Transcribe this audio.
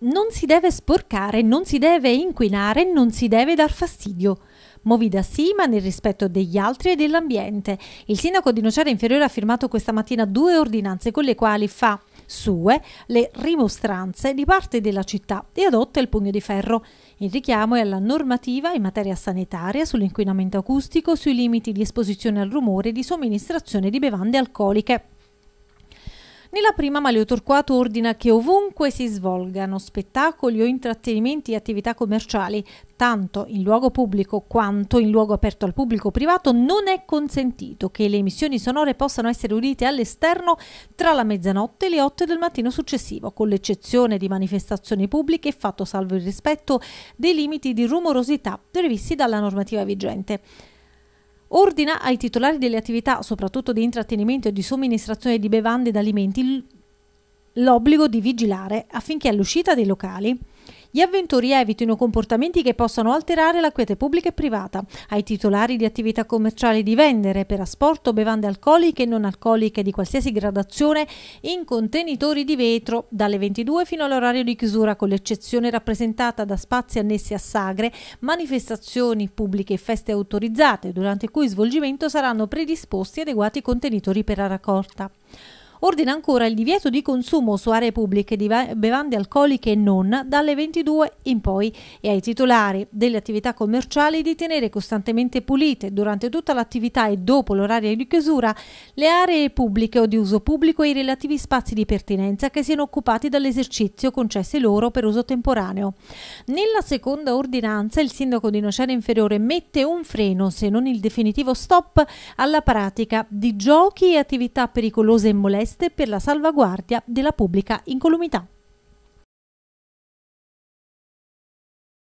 Non si deve sporcare, non si deve inquinare, non si deve dar fastidio. Movida sì, ma nel rispetto degli altri e dell'ambiente. Il sindaco di Nocera Inferiore ha firmato questa mattina due ordinanze con le quali fa sue le rimostranze di parte della città e adotta il pugno di ferro. Il richiamo è alla normativa in materia sanitaria sull'inquinamento acustico, sui limiti di esposizione al rumore e di somministrazione di bevande alcoliche. Nella prima Mario Torquato ordina che ovunque si svolgano spettacoli o intrattenimenti e attività commerciali, tanto in luogo pubblico quanto in luogo aperto al pubblico privato, non è consentito che le emissioni sonore possano essere udite all'esterno tra la mezzanotte e le otto del mattino successivo, con l'eccezione di manifestazioni pubbliche, fatto salvo il rispetto dei limiti di rumorosità previsti dalla normativa vigente ordina ai titolari delle attività, soprattutto di intrattenimento e di somministrazione di bevande ed alimenti, l'obbligo di vigilare affinché all'uscita dei locali gli avventori evitino comportamenti che possano alterare la quiete pubblica e privata. Ai titolari di attività commerciali di vendere per asporto bevande alcoliche e non alcoliche di qualsiasi gradazione in contenitori di vetro dalle 22 fino all'orario di chiusura con l'eccezione rappresentata da spazi annessi a sagre, manifestazioni pubbliche e feste autorizzate durante il cui svolgimento saranno predisposti adeguati contenitori per la raccolta ordina ancora il divieto di consumo su aree pubbliche di bevande alcoliche e non dalle 22 in poi e ai titolari delle attività commerciali di tenere costantemente pulite durante tutta l'attività e dopo l'orario di chiusura le aree pubbliche o di uso pubblico e i relativi spazi di pertinenza che siano occupati dall'esercizio concessi loro per uso temporaneo. Nella seconda ordinanza il sindaco di Nocera Inferiore mette un freno, se non il definitivo stop, alla pratica di giochi e attività pericolose e molestie richieste per la salvaguardia della pubblica incolumità.